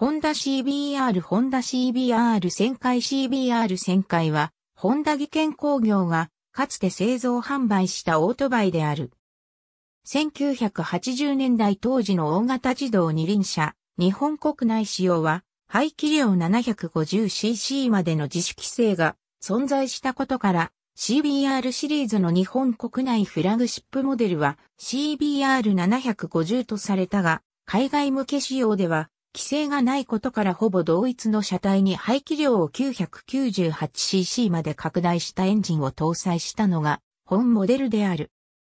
ホンダ CBR ホンダ CBR 旋回 CBR 旋回は、ホンダ技研工業が、かつて製造販売したオートバイである。1980年代当時の大型自動二輪車、日本国内仕様は、排気量 750cc までの自主規制が存在したことから、CBR シリーズの日本国内フラグシップモデルは CBR750 とされたが、海外向け仕様では規制がないことからほぼ同一の車体に排気量を 998cc まで拡大したエンジンを搭載したのが本モデルである。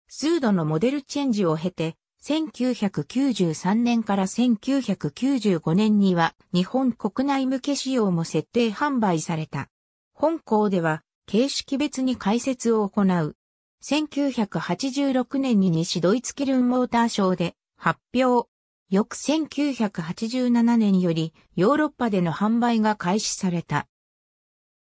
数度のモデルチェンジを経て、1993年から1995年には日本国内向け仕様も設定販売された。本校では形式別に解説を行う。1986年に西ドイツケルンモーターショーで発表、翌1987年よりヨーロッパでの販売が開始された。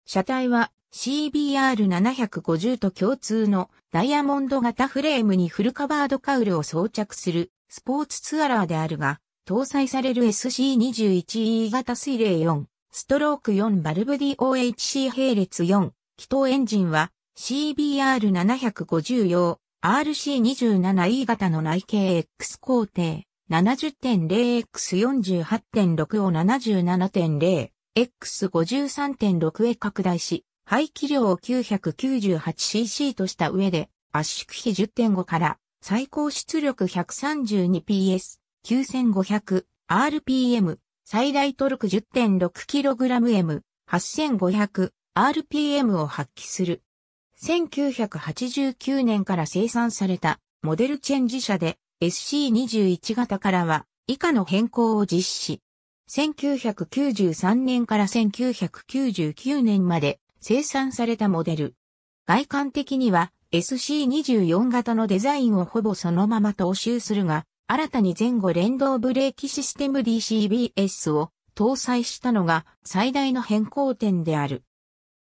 車体は CBR750 と共通のダイヤモンド型フレームにフルカバードカウルを装着するスポーツツアラーであるが、搭載される SC21E 型水冷4、ストローク4バルブ DOHC 並列4、気筒エンジンは CBR750 用 RC27E 型の内径 X 工程。70.0x48.6 を 77.0x53.6 へ拡大し、排気量を 998cc とした上で、圧縮比10.5から最高出力 132PS、9500、RPM、最大トルク 10.6kgm、8500、RPM を発揮する。1989年から生産されたモデルチェンジ車で SC21 型からは以下の変更を実施。1993年から1999年まで生産されたモデル。外観的には SC24 型のデザインをほぼそのまま踏襲するが、新たに前後連動ブレーキシステム DCBS を搭載したのが最大の変更点である。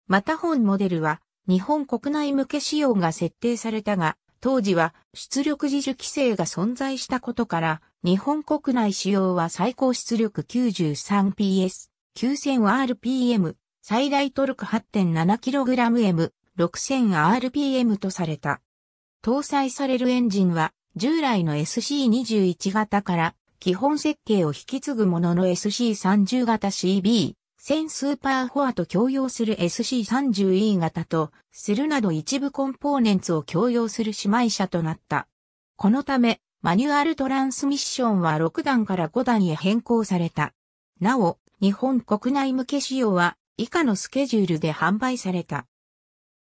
また本モデルは日本国内向け仕様が設定されたが、当時は出力自主規制が存在したことから、日本国内使用は最高出力 93PS、9000rpm、最大トルク 8.7kgm、6000rpm とされた。搭載されるエンジンは、従来の SC21 型から基本設計を引き継ぐものの SC30 型 CB、1000スーパーフォアと共用する SC30E 型とするなど一部コンポーネンツを共用する姉妹車となった。このため、マニュアルトランスミッションは6段から5段へ変更された。なお、日本国内向け仕様は以下のスケジュールで販売された。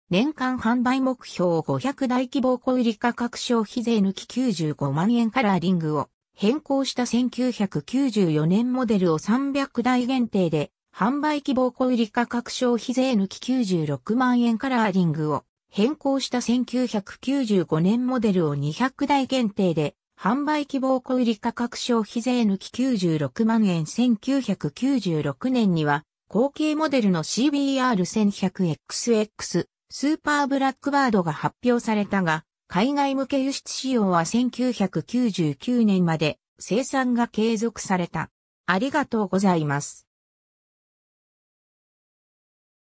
年間販売目標500大規模小売価格消費税抜き95万円カラーリングを変更した1994年モデルを300台限定で販売希望小売価格消費税抜き96万円カラーリングを変更した1995年モデルを200台限定で販売希望小売価格消費税抜き96万円1996年には、後継モデルの CBR1100XX スーパーブラックバードが発表されたが、海外向け輸出仕様は1999年まで生産が継続された。ありがとうございます。